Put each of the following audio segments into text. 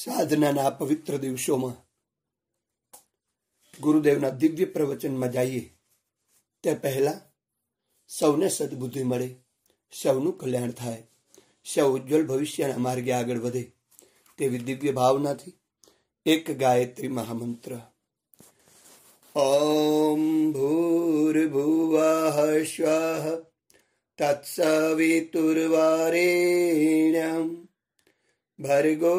સાધનાના પવિત્ર દિવસોમાં ગુરુદેવના દિવ્ય પ્રવચનમાં જઈએ તે પહેલાં સૌને સદબુદ્ધિ મળે સૌનું કલ્યાણ થાય સૌ ઉજ્જવલ ભવિષ્યના માર્ગે આગળ વધે તેવી દિવ્ય ભાવનાથી એક ગાયત્રી મહામંત્ર ઓમ ભૂર્ભુવ સ્વ તત્સવિતુર્વારેણ્યમ भर्गो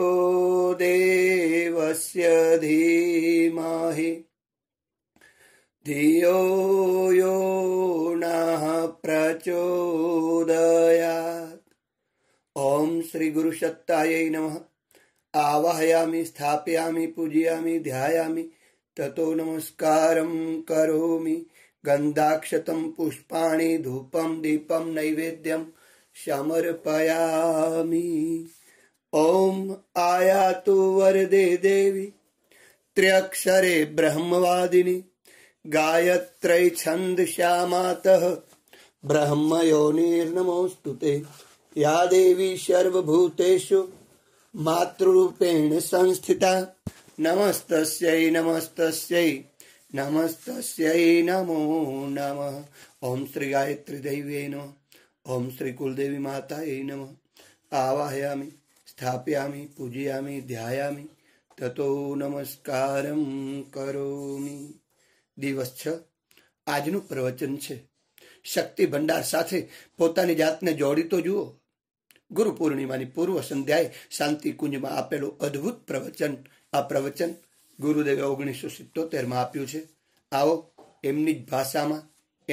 देवस्य धीमहि धियो यो नः प्रचोदयात् ॐ श्रीगुरुसत्तायै नमः आवाहयामि स्थापयामि पूजयामि ध्यायामि ततो नमस्कारं करोमि गन्धाक्षतं पुष्पाणि धूपं दीपं नैवेद्यं समर्पयामि ઓમ આયાતુ વરદે દેવી ત્ર્યક્ષરે બ્રહ્મવાદિની ગાયત્રય છંદ શ્યામાત બ્રહ્મયોનિર્નમોસ્તુ તે યા દેવી સર્વભૂતેષુ માતૃરૂપેણ સંસ્થિતા નમસ્તસ્ય નમસ્તસ્ય નમસ્તસ્ય નમો નમ ઓમ શ્રી ગાયત્રી દૈવે નમ ઓમ શ્રી કુલદેવી માતા નમ આવાહયામી સ્થાપયામિ પૂજયામિ ધ્યાયામિ તતો નમસ્કારમ કરોમી દિવસ છ આજનું પ્રવચન છે શક્તિ ભંડાર સાથે પોતાની જાતને જોડી તો જુઓ ગુરુ પૂર્ણિમાની પૂર્વ સંધ્યાએ શાંતિ કુંજમાં આપેલું અદ્ભુત પ્રવચન આ પ્રવચન ગુરુદેવે ઓગણીસો સિત્તોતેરમાં આપ્યું છે આવો એમની જ ભાષામાં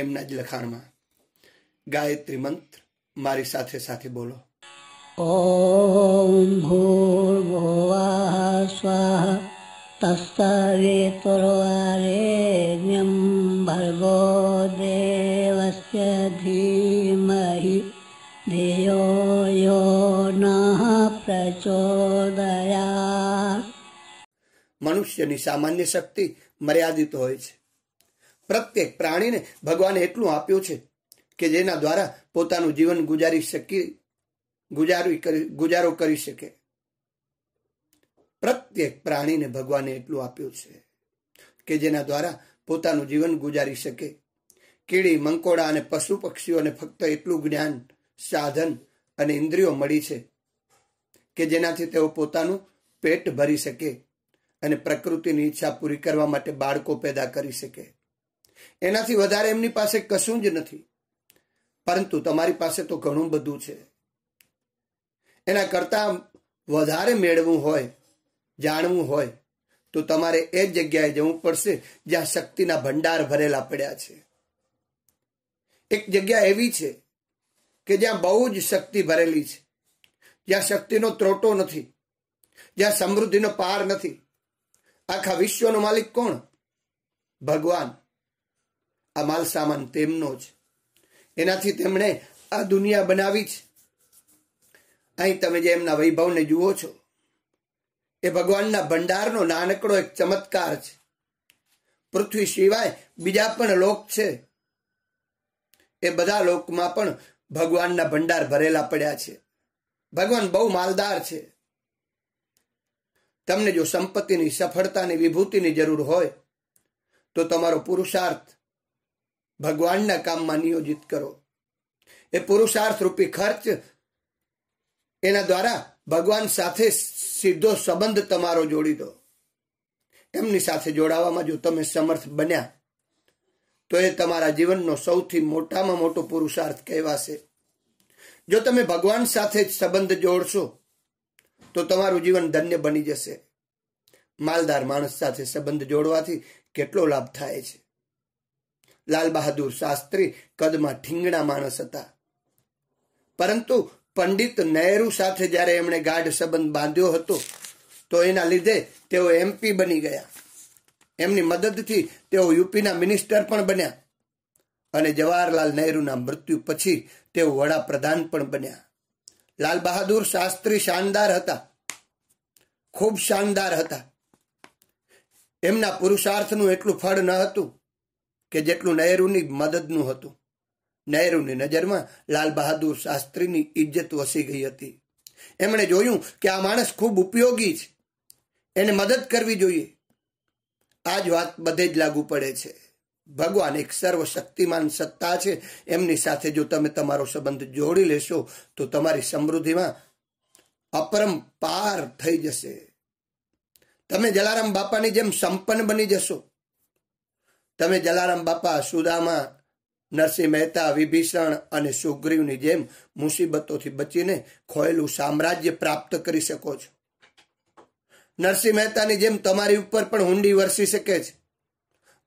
એમના જ લખાણમાં ગાયત્રી મંત્ર મારી સાથે સાથે બોલો ॐ भूर्भुवः स्वाहा तस्सवितुर्वरेण्यं भर्गो देवस्य धीमहि धियो यो नः પ્રચોદયા મનુષ્યની સામાન્ય શક્તિ મર્યાદિત હોય છે પ્રત્યેક પ્રાણીને ભગવાને એટલું આપ્યું છે કે જેના દ્વારા પોતાનું જીવન ગુજારી શકી ગુજારું કરી ગુજારો કરી શકે પ્રત્યેક પ્રાણીને ભગવાને એટલું આપ્યું છે કે જેના દ્વારા પોતાનું જીવન ગુજારી શકે કીડી મંકોડા અને પશુ પક્ષીઓને ફક્ત એટલું જ્ઞાન સાધન અને ઇન્દ્રિયો મળી છે કે જેનાથી તેઓ પોતાનું પેટ ભરી શકે અને પ્રકૃતિની ઈચ્છા પૂરી કરવા માટે બાળકો પેદા કરી શકે એનાથી વધારે એમની પાસે કશું જ નથી પરંતુ તમારી પાસે તો ઘણું બધું છે એના કરતાં વધારે મેળવવું હોય જાણવું હોય તો તમારે એ જ જગ્યાએ જવું પડશે જ્યાં શક્તિના ભંડાર ભરેલા પડ્યા છે એક જગ્યા એવી છે કે જ્યાં બહુ જ શક્તિ ભરેલી છે જ્યાં શક્તિનો ત્રોટો નથી જ્યાં સમૃદ્ધિનો પાર નથી આખા વિશ્વનો માલિક કોણ ભગવાન આ માલ સામાન તેમનો જ એનાથી તેમણે આ દુનિયા બનાવી છે અહીં તમે જે એમના વૈભવને જુઓ છો એ ભગવાનના ભંડારનો નાનકડો એક ચમત્કાર છે પૃથ્વી સિવાય બીજા પણ લોક છે એ બધા લોકમાં પણ ભગવાનના ભંડાર ભરેલા પડ્યા છે ભગવાન બહુ માલદાર છે તમને જો સંપત્તિની સફળતાની વિભૂતિની જરૂર હોય તો તમારો પુરુષાર્થ ભગવાનના કામમાં નિયોજિત કરો એ પુરુષાર્થ રૂપી ખર્ચ એના દ્વારા ભગવાન સાથે સીધો સંબંધ તમારો જોડી દો એમની સાથે જોડાવામાં જો તમે સમર્થ બન્યા તો એ તમારા જીવનનો સૌથી મોટામાં મોટો પુરુષાર્થ કહેવાશે જો તમે ભગવાન સાથે જ સંબંધ જોડશો તો તમારું જીવન ધન્ય બની જશે માલદાર માણસ સાથે સંબંધ જોડવાથી કેટલો લાભ થાય છે લાલ બહાદુર શાસ્ત્રી કદમાં ઠીંગણા માણસ હતા પરંતુ પંડિત નહેરુ સાથે જ્યારે એમણે ગાઢ સંબંધ બાંધ્યો હતો તો એના લીધે તેઓ એમપી બની ગયા એમની મદદથી તેઓ યુપીના મિનિસ્ટર પણ બન્યા અને જવાહરલાલ નહેરુના મૃત્યુ પછી તેઓ વડાપ્રધાન પણ બન્યા લાલ બહાદુર શાસ્ત્રી શાનદાર હતા ખૂબ શાનદાર હતા એમના પુરુષાર્થનું એટલું ફળ ન હતું કે જેટલું નહેરુની મદદનું હતું નહેરુની નજરમાં લાલ બહાદુર શાસ્ત્રીની ઇજ્જત વસી ગઈ હતી એમણે જોયું કે આ માણસ ખૂબ ઉપયોગી છે એને મદદ કરવી જોઈએ આ જ વાત બધે જ લાગુ પડે છે ભગવાન એક સર્વશક્તિમાન સત્તા છે એમની સાથે જો તમે તમારો સંબંધ જોડી લેશો તો તમારી સમૃદ્ધિમાં પાર થઈ જશે તમે જલારામ બાપાની જેમ સંપન્ન બની જશો તમે જલારામ બાપા સુદામા નરસિંહ મહેતા વિભીષણ અને સુગ્રીવની જેમ મુસીબતોથી બચીને ખોયેલું સામ્રાજ્ય પ્રાપ્ત કરી શકો છો નરસિંહ મહેતાની જેમ તમારી ઉપર પણ હુંડી વરસી શકે છે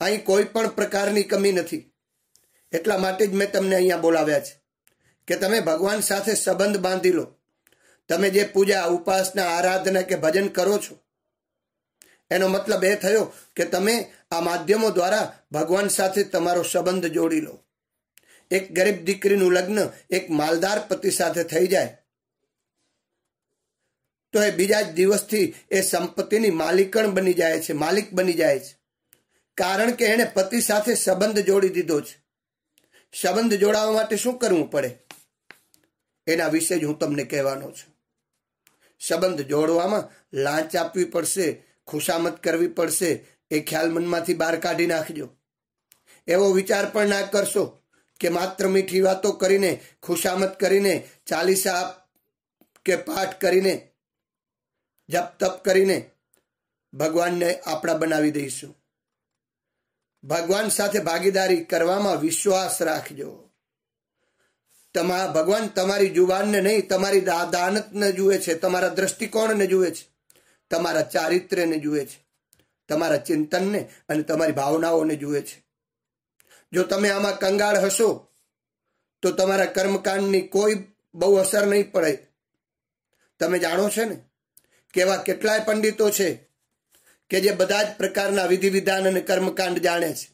અહીં કોઈ પણ પ્રકારની કમી નથી એટલા માટે જ મેં તમને અહીંયા બોલાવ્યા છે કે તમે ભગવાન સાથે સંબંધ બાંધી લો તમે જે પૂજા ઉપાસના આરાધના કે ભજન કરો છો એનો મતલબ એ થયો કે તમે આ માધ્યમો દ્વારા ભગવાન સાથે તમારો સંબંધ જોડી લો એક ગરીબ દીકરીનું લગ્ન એક માલદાર પતિ સાથે થઈ જાય તો એ બીજા જ દિવસથી એ સંપત્તિની માલિકણ બની જાય છે માલિક બની જાય છે કારણ કે એણે પતિ સાથે સંબંધ જોડી દીધો છે સંબંધ જોડાવા માટે શું કરવું પડે એના વિશે જ હું તમને કહેવાનો છું સંબંધ જોડવામાં લાંચ આપવી પડશે ખુશામત કરવી પડશે એ ખ્યાલ મનમાંથી બહાર કાઢી નાખજો એવો વિચાર પણ ના કરશો કે માત્ર મીઠી વાતો કરીને ખુશામત કરીને ચાલીસા કે પાઠ કરીને જપ તપ કરીને ભગવાનને આપણા બનાવી દઈશું ભગવાન સાથે ભાગીદારી કરવામાં વિશ્વાસ રાખજો તમા ભગવાન તમારી જુવાનને નહીં તમારી દાનતને જુએ છે તમારા દ્રષ્ટિકોણને જુએ છે તમારા ચારિત્ર્યને જુએ છે તમારા ચિંતનને અને તમારી ભાવનાઓને જુએ છે જો તમે આમાં કંગાળ હશો તો તમારા કર્મકાંડની કોઈ બહુ અસર નહીં પડે તમે જાણો છે ને કે એવા કેટલાય પંડિતો છે કે જે બધા જ પ્રકારના વિધિ વિધાન અને કર્મકાંડ જાણે છે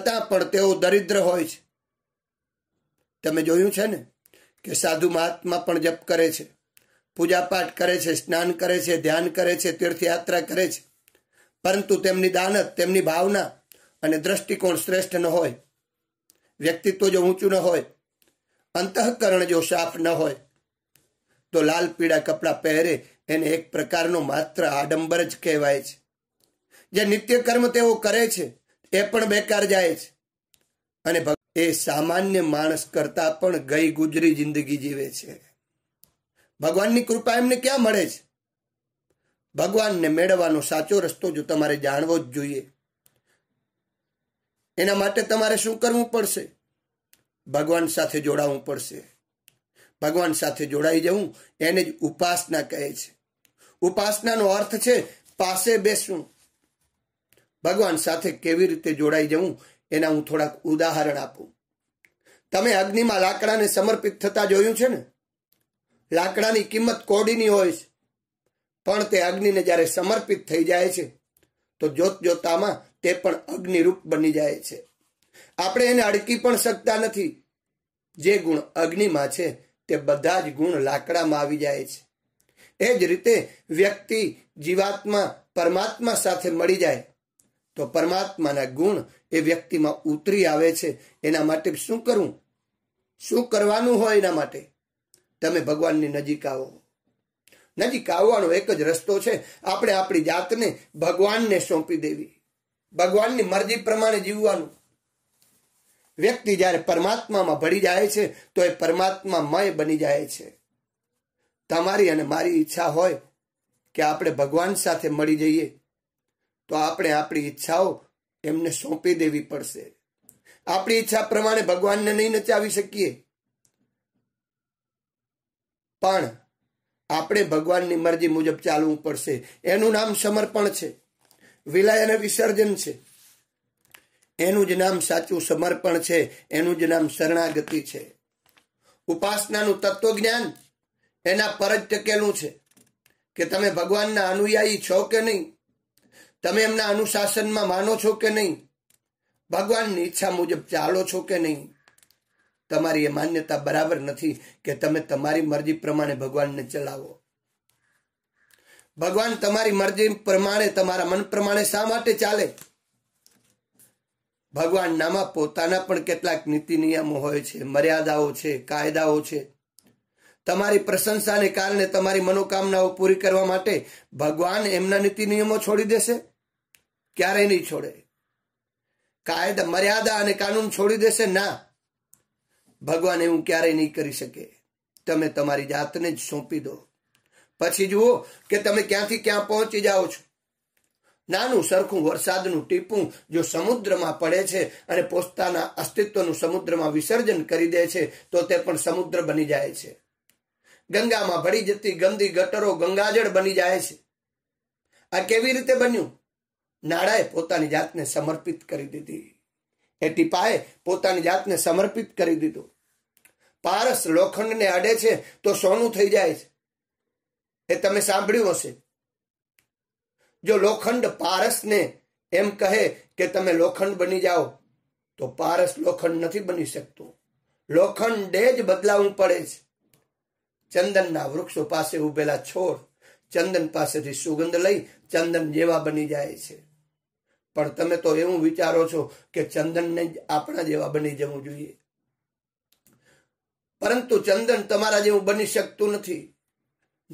છતાં પણ તેઓ દરિદ્ર હોય છે તમે જોયું છે ને કે સાધુ મહાત્મા પણ જપ કરે છે પૂજાપાઠ કરે છે સ્નાન કરે છે ધ્યાન કરે છે તીર્થયાત્રા કરે છે પરંતુ તેમની દાનત તેમની ભાવના અને દ્રષ્ટિકોણ શ્રેષ્ઠ ન હોય વ્યક્તિત્વ જો ઊંચું ન હોય અંતઃકરણ જો સાફ ન હોય તો લાલ પીળા કપડાં પહેરે એને એક પ્રકારનો માત્ર આડંબર જ કહેવાય છે જે નિત્ય કર્મ તેઓ કરે છે એ પણ બેકાર જાય છે અને એ સામાન્ય માણસ કરતા પણ ગઈ ગુજરી જિંદગી જીવે છે ભગવાનની કૃપા એમને ક્યાં મળે છે ભગવાનને મેળવવાનો સાચો રસ્તો જો તમારે જાણવો જ જોઈએ એના માટે તમારે શું કરવું પડશે ભગવાન સાથે જોડાવું પડશે ભગવાન સાથે જોડાઈ જવું એને જ ઉપાસના કહે છે ઉપાસનાનો અર્થ છે પાસે બેસવું ભગવાન સાથે કેવી રીતે જોડાઈ જવું એના હું થોડાક ઉદાહરણ આપું તમે અગ્નિમાં લાકડાને સમર્પિત થતા જોયું છે ને લાકડાની કિંમત કોડીની હોય છે પણ તે અગ્નિને જ્યારે સમર્પિત થઈ જાય છે તો જોત જોતામાં તે પણ અગ્નિરૂપ બની જાય છે આપણે એને અડકી પણ શકતા નથી જે ગુણ અગ્નિમાં છે તે બધા જ ગુણ લાકડામાં આવી જાય છે એ જ રીતે વ્યક્તિ જીવાત્મા પરમાત્મા સાથે મળી જાય તો પરમાત્માના ગુણ એ વ્યક્તિમાં ઉતરી આવે છે એના માટે શું કરવું શું કરવાનું હોય એના માટે તમે ભગવાનની નજીક આવો નજીક આવવાનો એક જ રસ્તો છે આપણે આપણી જાતને ભગવાનને સોંપી દેવી ભગવાનની મરજી પ્રમાણે જીવવાનું વ્યક્તિ જ્યારે પરમાત્મામાં ભળી જાય છે તો એ પરમાત્મા મય બની જાય છે તમારી અને મારી ઈચ્છા હોય કે આપણે ભગવાન સાથે મળી જઈએ તો આપણે આપણી ઈચ્છાઓ એમને સોંપી દેવી પડશે આપણી ઈચ્છા પ્રમાણે ભગવાનને નહીં નચાવી શકીએ પણ આપણે ભગવાનની મરજી મુજબ ચાલવું પડશે એનું નામ સમર્પણ છે વિલય અને વિસર્જન છે એનું જ નામ સાચું સમર્પણ છે એનું જ નામ શરણાગતિ છે ઉપાસનાનું તત્વજ્ઞાન એના પર જ ટકેલું છે કે તમે ભગવાનના અનુયાયી છો કે નહીં તમે એમના અનુશાસનમાં માનો છો કે નહીં ભગવાનની ઈચ્છા મુજબ ચાલો છો કે નહીં તમારી એ માન્યતા બરાબર નથી કે તમે તમારી મરજી પ્રમાણે ભગવાનને ચલાવો ભગવાન તમારી મરજી પ્રમાણે તમારા મન પ્રમાણે શા માટે ચાલે ભગવાન નામાં પોતાના પણ કેટલાક નીતિ નિયમો હોય છે મર્યાદાઓ છે કાયદાઓ છે તમારી પ્રશંસાને કારણે તમારી મનોકામનાઓ પૂરી કરવા માટે ભગવાન એમના નીતિ નિયમો છોડી દેશે ક્યારેય નહીં છોડે કાયદા મર્યાદા અને કાનૂન છોડી દેશે ના ભગવાન એવું ક્યારેય નહીં કરી શકે તમે તમારી જાતને જ સોંપી દો પછી જુઓ કે તમે ક્યાંથી ક્યાં પહોંચી જાઓ છો નાનું સરખું વરસાદનું ટીપું જો સમુદ્રમાં પડે છે અને પોતાના અસ્તિત્વનું સમુદ્રમાં વિસર્જન કરી દે છે તો તે પણ સમુદ્ર બની જાય છે ગંગામાં ભળી જતી ગંદી ગટરો ગંગાજળ બની જાય છે આ કેવી રીતે બન્યું નાડાએ પોતાની જાતને સમર્પિત કરી દીધી એ ટીપાએ પોતાની જાતને સમર્પિત કરી દીધું પારસ લોખંડને અડે છે તો સોનું થઈ જાય છે એ તમે સાંભળ્યું હશે જો લોખંડ પારસને એમ કહે કે તમે લોખંડ બની જાઓ તો પારસ લોખંડ નથી બની શકતો લોખંડે જ બદલાવું પડે છે ચંદનના વૃક્ષો પાસે ઉભેલા છોડ ચંદન પાસેથી સુગંધ લઈ ચંદન જેવા બની જાય છે પણ તમે તો એવું વિચારો છો કે ચંદનને આપણા જેવા બની જવું જોઈએ પરંતુ ચંદન તમારા જેવું બની શકતું નથી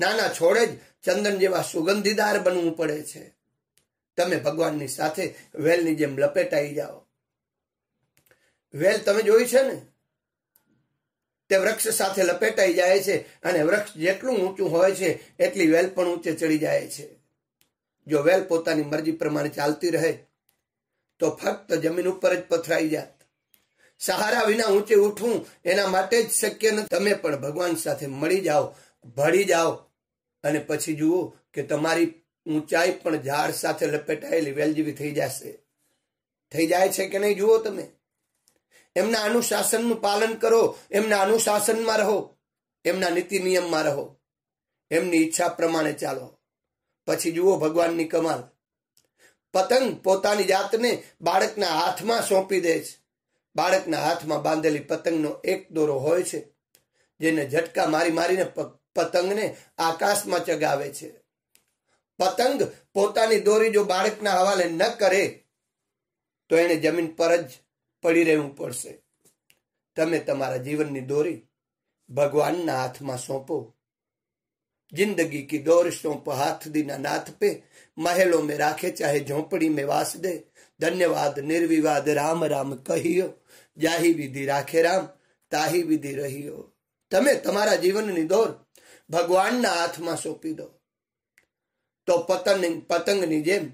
નાના છોડે જ ચંદન જેવા સુગંધીદાર બનવું પડે છે તમે ભગવાનની સાથે વેલની જેમ લપેટાઈ જાઓ વેલ તમે જોઈ છે ને તે વૃક્ષ સાથે લપેટાઈ જાય છે અને વૃક્ષ જેટલું ઊંચું હોય છે એટલી વેલ પણ ઊંચે ચડી જાય છે જો વેલ પોતાની મરજી પ્રમાણે ચાલતી રહે તો ફક્ત જમીન ઉપર જ પથરાઈ જાત સહારા વિના ઊંચે ઉઠવું એના માટે જ શક્ય ન તમે પણ ભગવાન સાથે મળી જાઓ ભળી જાઓ અને પછી જુઓ કે તમારી ઊંચાઈ પણ ઝાડ સાથે લપેટાયેલી વેલ જેવી થઈ જશે થઈ જાય છે કે નહીં જુઓ તમે એમના અનુશાસનનું પાલન કરો એમના અનુશાસનમાં રહો એમના નીતિ નિયમમાં રહો એમની ઈચ્છા પ્રમાણે ચાલો પછી જુઓ ભગવાનની કમાલ પતંગ પોતાની જાતને બાળકના હાથમાં સોંપી દે છે બાળકના હાથમાં બાંધેલી પતંગનો એક દોરો હોય છે જેને ઝટકા મારી મારીને પતંગને આકાશમાં ચગાવે છે પતંગ પોતાની દોરી જો બાળકના હવાલે ન કરે તો એને જમીન પર જ પડી રહેવું પડશે તમે તમારા જીવનની દોરી ભગવાનના હાથમાં સોંપો જિંદગી કી દોર સોંપ હાથ દીના નાથ પે મહેલો મેં રાખે ચાહે ઝોંપડી મેં વાસ દે ધન્યવાદ નિર્વિવાદ રામ રામ કહીયો જાહી વિધિ રાખે રામ તાહી વિધિ રહીયો તમે તમારા જીવનની દોર ભગવાનના હાથમાં સોંપી દો તો પતંગ પતંગની જેમ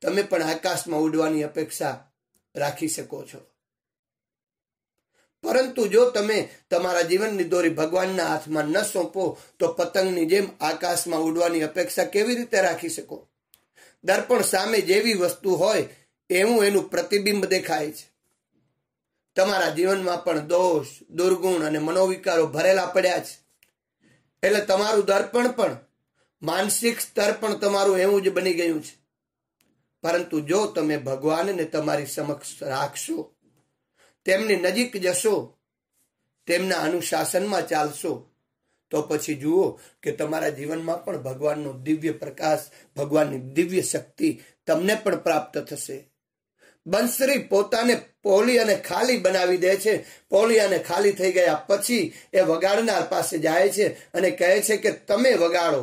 તમે પણ આકાશમાં ઉડવાની અપેક્ષા રાખી શકો છો પરંતુ જો તમે તમારા જીવનની દોરી ભગવાનના હાથમાં ન સોંપો તો પતંગની જેમ આકાશમાં ઉડવાની અપેક્ષા કેવી રીતે રાખી શકો દર્પણ સામે જેવી વસ્તુ હોય એવું એનું પ્રતિબિંબ દેખાય છે તમારા જીવનમાં પણ દોષ દુર્ગુણ અને મનોવિકારો ભરેલા પડ્યા છે એટલે તમારું દર્પણ પણ માનસિક સ્તર પણ તમારું એવું જ બની ગયું છે પરંતુ જો તમે ભગવાનને તમારી સમક્ષ રાખશો તેમની નજીક જશો તેમના અનુશાસનમાં ચાલશો તો પછી જુઓ કે તમારા જીવનમાં પણ ભગવાનનો દિવ્ય પ્રકાશ ભગવાનની દિવ્ય શક્તિ તમને પણ પ્રાપ્ત થશે બંસરી પોતાને પોલી અને ખાલી બનાવી દે છે પોલી અને ખાલી થઈ ગયા પછી એ વગાડનાર પાસે જાય છે અને કહે છે કે તમે વગાડો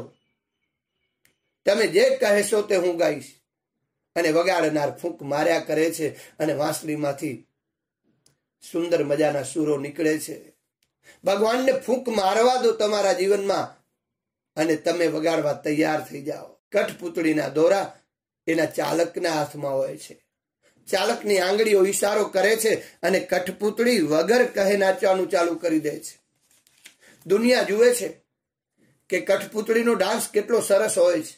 તમે જે કહેશો તે હું ગાઈશ અને વગાડનાર ફૂંક માર્યા કરે છે અને વાંસળીમાંથી સુંદર મજાના સૂરો નીકળે છે ભગવાનને ફૂંક મારવા દો તમારા જીવનમાં અને તમે વગાડવા તૈયાર થઈ જાઓ કઠપૂતળીના દોરા એના ચાલકના હાથમાં હોય છે ચાલકની આંગળીઓ ઈશારો કરે છે અને કઠપૂતળી વગર કહે નાચવાનું ચાલુ કરી દે છે દુનિયા જુએ છે કે કઠપુતળીનો ડાન્સ કેટલો સરસ હોય છે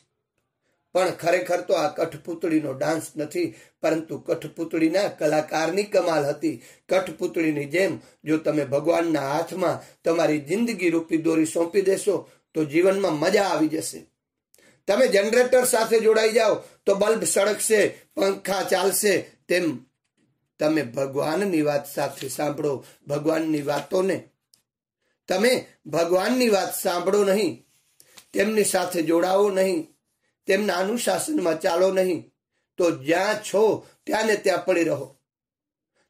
પણ ખરેખર તો આ કઠપૂતળીનો ડાન્સ નથી પરંતુ કઠપુતળીના કલાકારની કમાલ હતી કઠપુતળીની જેમ જો તમે ભગવાનના હાથમાં તમારી જિંદગી રૂપી દોરી સોંપી દેશો તો જીવનમાં મજા આવી જશે તમે જનરેટર સાથે જોડાઈ જાઓ તો બલ્બ સળગશે પંખા ચાલશે તેમ તમે ભગવાનની વાત સાથે સાંભળો ભગવાનની વાતોને તમે ભગવાનની વાત સાંભળો નહીં તેમની સાથે જોડાવો નહીં તેમના અનુશાસનમાં ચાલો નહીં તો જ્યાં છો ત્યાં ને ત્યાં પડી રહો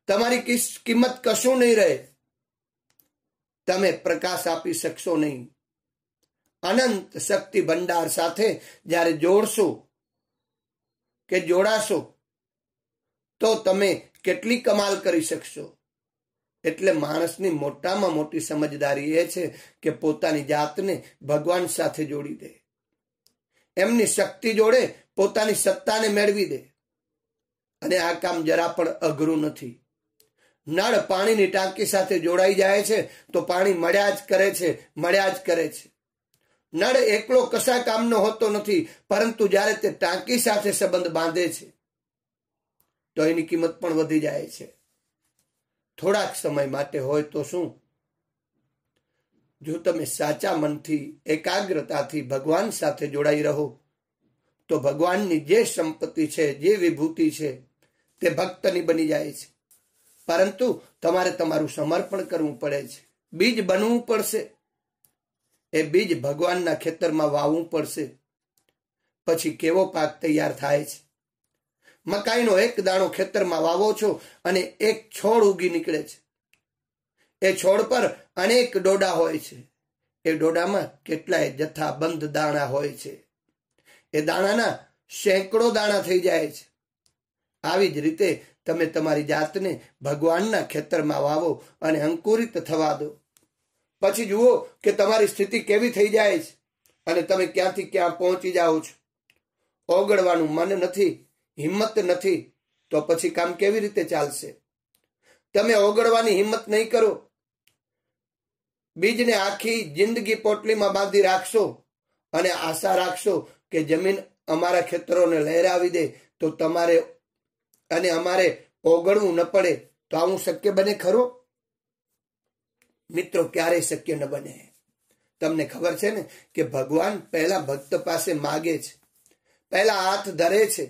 તમારી કિંમત કશું નહીં રહે તમે પ્રકાશ આપી શકશો નહીં અનંત શક્તિ ભંડાર સાથે જ્યારે જોડશો કે જોડાશો તો તમે કેટલી કમાલ કરી શકશો એટલે માણસની મોટામાં મોટી સમજદારી એ છે કે પોતાની જાતને ભગવાન સાથે જોડી દે એમની શક્તિ જોડે પોતાની સત્તાને મેળવી દે અને આ કામ જરા પણ અઘરું નથી નળ પાણીની ટાંકી સાથે જોડાઈ જાય છે તો પાણી મળ્યા જ કરે છે મળ્યા જ કરે છે નળ એકલો કશા કામનો હોતો નથી પરંતુ જ્યારે તે ટાંકી સાથે સંબંધ બાંધે છે તો એની કિંમત પણ વધી જાય છે થોડાક સમય માટે હોય તો શું જો તમે સાચા મનથી એકાગ્રતાથી ભગવાન સાથે જોડાઈ રહો તો ભગવાનની જે સંપત્તિ છે જે વિભૂતિ છે તે ભક્તની બની જાય છે પરંતુ તમારે તમારું સમર્પણ કરવું પડે છે બીજ બનવું પડશે એ બીજ ભગવાનના ખેતરમાં વાવવું પડશે પછી કેવો પાક તૈયાર થાય છે મકાઈનો એક દાણો ખેતરમાં વાવો છો અને એક છોડ ઉગી નીકળે છે એ છોડ પર અનેક ડોડા હોય છે એ ડોડામાં કેટલાય જથ્થાબંધ દાણા હોય છે એ દાણાના સેંકડો દાણા થઈ જાય છે આવી જ રીતે તમે તમારી જાતને ભગવાનના ખેતરમાં વાવો અને અંકુરિત થવા દો પછી જુઓ કે તમારી સ્થિતિ કેવી થઈ જાય છે અને તમે ક્યાંથી ક્યાં પહોંચી જાઓ છો ઓગળવાનું મન નથી હિંમત નથી તો પછી કામ કેવી રીતે ચાલશે તમે ઓગળવાની હિંમત નહીં કરો બીજને આખી જિંદગી પોટલીમાં બાંધી રાખશો અને આશા રાખશો કે જમીન અમારા ખેતરોને લહેરાવી દે તો તમારે અને અમારે ઓગળવું ન પડે તો આવું શક્ય બને ખરો મિત્રો ક્યારેય શક્ય ન બને તમને ખબર છે ને કે ભગવાન પહેલા ભક્ત પાસે માગે છે પહેલા હાથ ધરે છે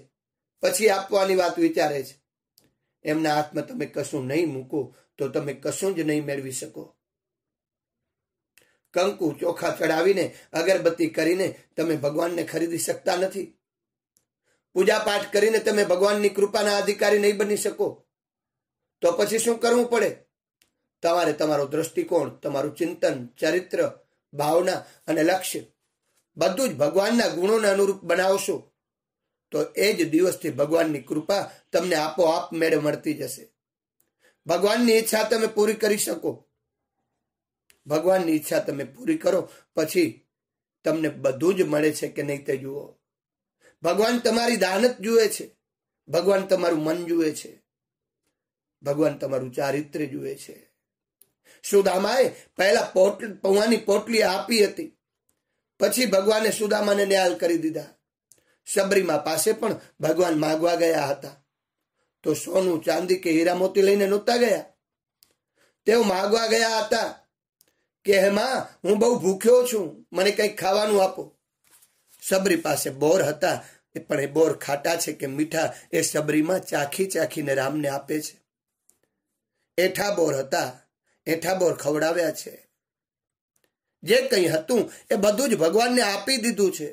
પછી આપવાની વાત વિચારે છે એમના હાથમાં તમે કશું નહીં મૂકો તો તમે કશું જ નહીં મેળવી શકો કંકુ ચોખા ચડાવીને અગરબત્તી કરીને તમે ભગવાનને ખરીદી શકતા નથી પૂજા પાઠ કરીને તમે ભગવાનની કૃપાના અધિકારી નહીં બની શકો તો પછી શું કરવું પડે તમારે તમારો દ્રષ્ટિકોણ તમારું ચિંતન ચરિત્ર ભાવના અને લક્ષ્ય બધું જ ભગવાનના ગુણોને અનુરૂપ બનાવશો તો એ જ દિવસથી ભગવાનની કૃપા તમને આપોઆપ મેળે મળતી જશે ભગવાનની ઈચ્છા તમે પૂરી કરી શકો ભગવાનની ઈચ્છા તમે પૂરી કરો પછી તમને બધું જ મળે છે કે નહીં તે જુઓ ભગવાન તમારી દાનત જુએ છે ભગવાન તમારું મન જુએ છે ભગવાન તમારું ચારિત્ર્ય જુએ છે સુદામાએ પહેલા પોટલી પૌવાની પોટલી આપી હતી પછી ભગવાને સુદામાને ન્યાલ કરી દીધા શબરીમા પાસે પણ ભગવાન માગવા ગયા હતા તો સોનું ચાંદી કે હીરા મોતી લઈને નહોતા ગયા તેઓ માગવા ગયા હતા કે હેમાં હું બહુ ભૂખ્યો છું મને કંઈક ખાવાનું આપો સબરી પાસે બોર હતા પણ એ બોર ખાટા છે કે મીઠા એ સબરીમાં ચાખી ચાખીને રામને આપે છે એઠા બોર હતા એઠા બોર ખવડાવ્યા છે જે કંઈ હતું એ બધું જ ભગવાનને આપી દીધું છે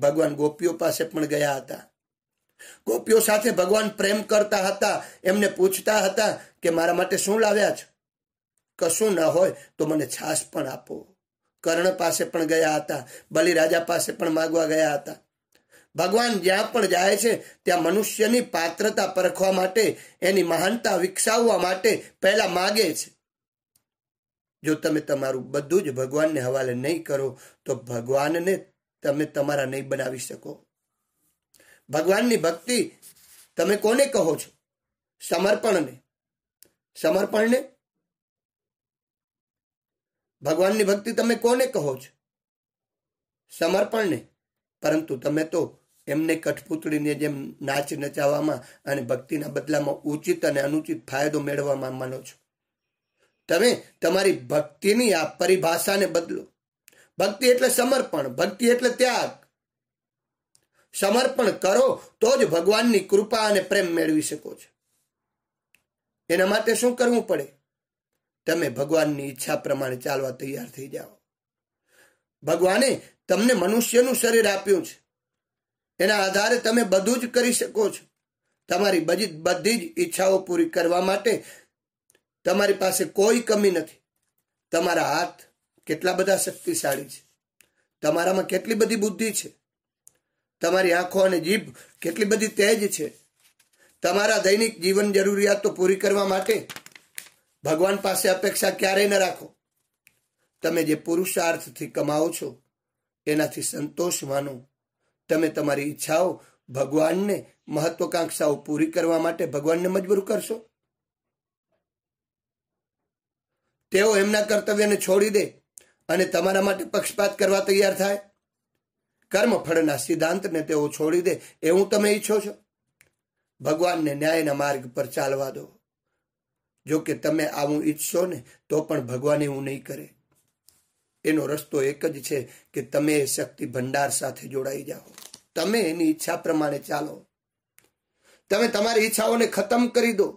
ભગવાન ગોપીઓ પાસે પણ ગયા હતા ગોપીઓ સાથે ભગવાન પ્રેમ કરતા હતા એમને પૂછતા હતા કે મારા માટે શું લાવ્યા છે કશું ન હોય તો મને છાશ પણ આપો કર્ણ પાસે પણ ગયા હતા બલિરાજા પાસે પણ માગવા ગયા હતા ભગવાન જ્યાં પણ જાય છે ત્યાં મનુષ્યની પાત્રતા પરખવા માટે એની મહાનતા વિકસાવવા માટે પહેલા માગે છે જો તમે તમારું બધું જ ભગવાનને હવાલે નહીં કરો તો ભગવાનને તમે તમારા નહીં બનાવી શકો ભગવાનની ભક્તિ તમે કોને કહો છો સમર્પણને સમર્પણને ભગવાનની ભક્તિ તમે કોને કહો છો સમર્પણને પરંતુ તમે તો એમને કઠપુતળીને જેમ નાચ નચાવવામાં અને ભક્તિના બદલામાં ઉચિત અને અનુચિત ફાયદો મેળવવામાં માનો છો તમે તમારી ભક્તિની આ પરિભાષાને બદલો ભક્તિ એટલે સમર્પણ ભક્તિ એટલે ત્યાગ સમર્પણ કરો તો જ ભગવાનની કૃપા અને પ્રેમ મેળવી શકો છો એના માટે શું કરવું પડે તમે ભગવાનની ઈચ્છા પ્રમાણે ચાલવા તૈયાર થઈ જાઓ ભગવાને તમને મનુષ્યનું શરીર આપ્યું છે એના આધારે તમે બધું જ કરી શકો છો તમારી બધી જ ઈચ્છાઓ પૂરી કરવા માટે તમારી પાસે કોઈ કમી નથી તમારા હાથ કેટલા બધા શક્તિશાળી છે તમારામાં કેટલી બધી બુદ્ધિ છે તમારી આંખો અને જીભ કેટલી બધી તેજ છે તમારા દૈનિક જીવન જરૂરિયાતો પૂરી કરવા માટે ભગવાન પાસે અપેક્ષા ક્યારેય ન રાખો તમે જે પુરુષાર્થથી કમાવો છો એનાથી સંતોષ માનો તમે તમારી ઈચ્છાઓ ભગવાનને મહત્વકાંક્ષાઓ પૂરી કરવા માટે ભગવાનને મજબૂર કરશો તેઓ એમના કર્તવ્યને છોડી દે અને તમારા માટે પક્ષપાત કરવા તૈયાર થાય કર્મફળના સિદ્ધાંતને તેઓ છોડી દે એવું તમે ઈચ્છો છો ભગવાનને ન્યાયના માર્ગ પર ચાલવા દો જો કે તમે આવું ઈચ્છો ને તો પણ ભગવાન એવું નહીં કરે એનો રસ્તો એક જ છે કે તમે એ શક્તિ ભંડાર સાથે જોડાઈ જાઓ તમે એની ઈચ્છા પ્રમાણે ચાલો તમે તમારી ઈચ્છાઓને ખતમ કરી દો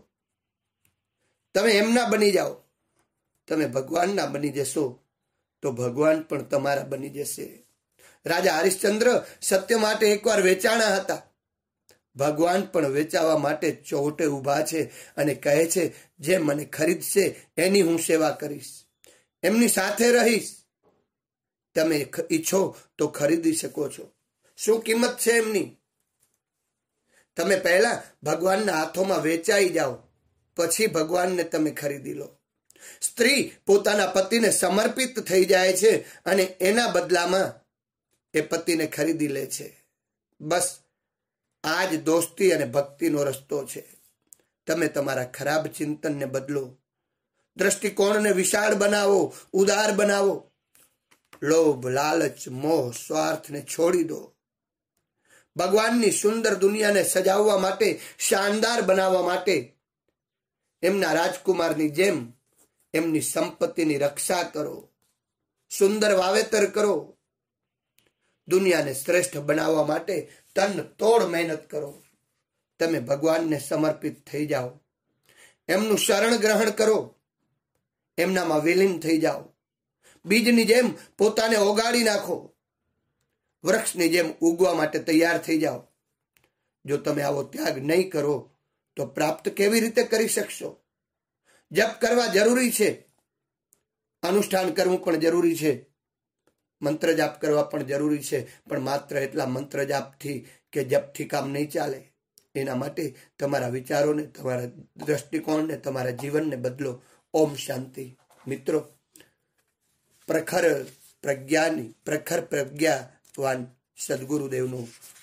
તમે એમના બની જાઓ તમે ભગવાનના બની જશો તો ભગવાન પણ તમારા બની જશે રાજા હરિશ્ચંદ્ર સત્ય માટે એકવાર વેચાણા હતા ભગવાન પણ વેચાવા માટે ચોટે ઊભા છે અને કહે છે જે મને ખરીદશે એની હું સેવા કરીશ એમની સાથે રહીશ તમે ઈચ્છો તો ખરીદી શકો છો શું કિંમત છે એમની તમે પહેલા ભગવાનના હાથોમાં વેચાઈ જાઓ પછી ભગવાનને તમે ખરીદી લો સ્ત્રી પોતાના પતિને સમર્પિત થઈ જાય છે અને એના બદલામાં એ પતિને ખરીદી લે છે બસ આ જ દોસ્તી અને ભક્તિનો રસ્તો છે તમે તમારા ખરાબ ચિંતનને બદલો દ્રષ્ટિકોણને વિશાળ બનાવો ઉદાર બનાવો લોભ લાલચ મોહ સ્વાર્થને છોડી દો ભગવાનની સુંદર દુનિયાને સજાવવા માટે શાનદાર બનાવવા માટે એમના રાજકુમારની જેમ એમની સંપત્તિની રક્ષા કરો સુંદર વાવેતર કરો દુનિયાને શ્રેષ્ઠ બનાવવા માટે તન તોડ મહેનત કરો તમે ભગવાનને સમર્પિત થઈ જાઓ એમનું શરણ ગ્રહણ કરો એમનામાં વિલીન થઈ જાઓ બીજની જેમ પોતાને ઓગાળી નાખો વૃક્ષની જેમ ઉગવા માટે તૈયાર થઈ જાઓ જો તમે આવો ત્યાગ નહીં કરો તો પ્રાપ્ત કેવી રીતે કરી શકશો જપ કરવા જરૂરી છે અનુષ્ઠાન કરવું પણ જરૂરી છે મંત્ર જાપ કરવા પણ જરૂરી છે પણ માત્ર એટલા મંત્ર જાપથી કે જપથી કામ નહીં ચાલે એના માટે તમારા વિચારોને તમારા દ્રષ્ટિકોણને તમારા જીવનને બદલો ઓમ શાંતિ મિત્રો પ્રખર પ્રજ્ઞાની પ્રખર પ્રજ્ઞાવાન સદગુરુદેવનો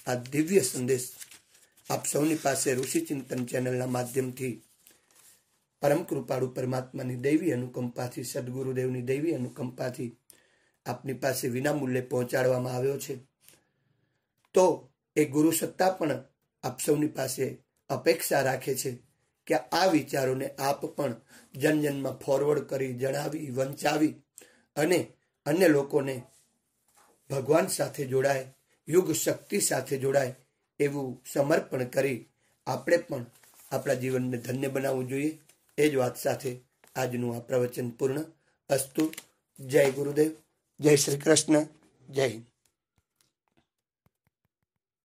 આ દિવ્ય સંદેશ આપ સૌની પાસે ઋષિ ચિંતન ચેનલના માધ્યમથી પરમ કૃપાળુ પરમાત્માની દૈવી અનુકંપાથી સદગુરુદેવની દૈવી અનુકંપાથી આપની પાસે વિનામૂલ્યે પહોંચાડવામાં આવ્યો છે તો એ ગુરુ સત્તા પણ આપ સૌની પાસે અપેક્ષા રાખે છે કે આ વિચારોને આપ પણ જનજનમાં ફોરવર્ડ કરી જણાવી વંચાવી અને અન્ય લોકોને ભગવાન સાથે જોડાય યુગ શક્તિ સાથે જોડાય એવું સમર્પણ કરી આપણે પણ આપણા જીવનને ધન્ય બનાવવું જોઈએ એ જ વાત સાથે આજનું આ પ્રવચન પૂર્ણ અસ્તુ જય ગુરુદેવ જય શ્રી કૃષ્ણ જય હિન્દ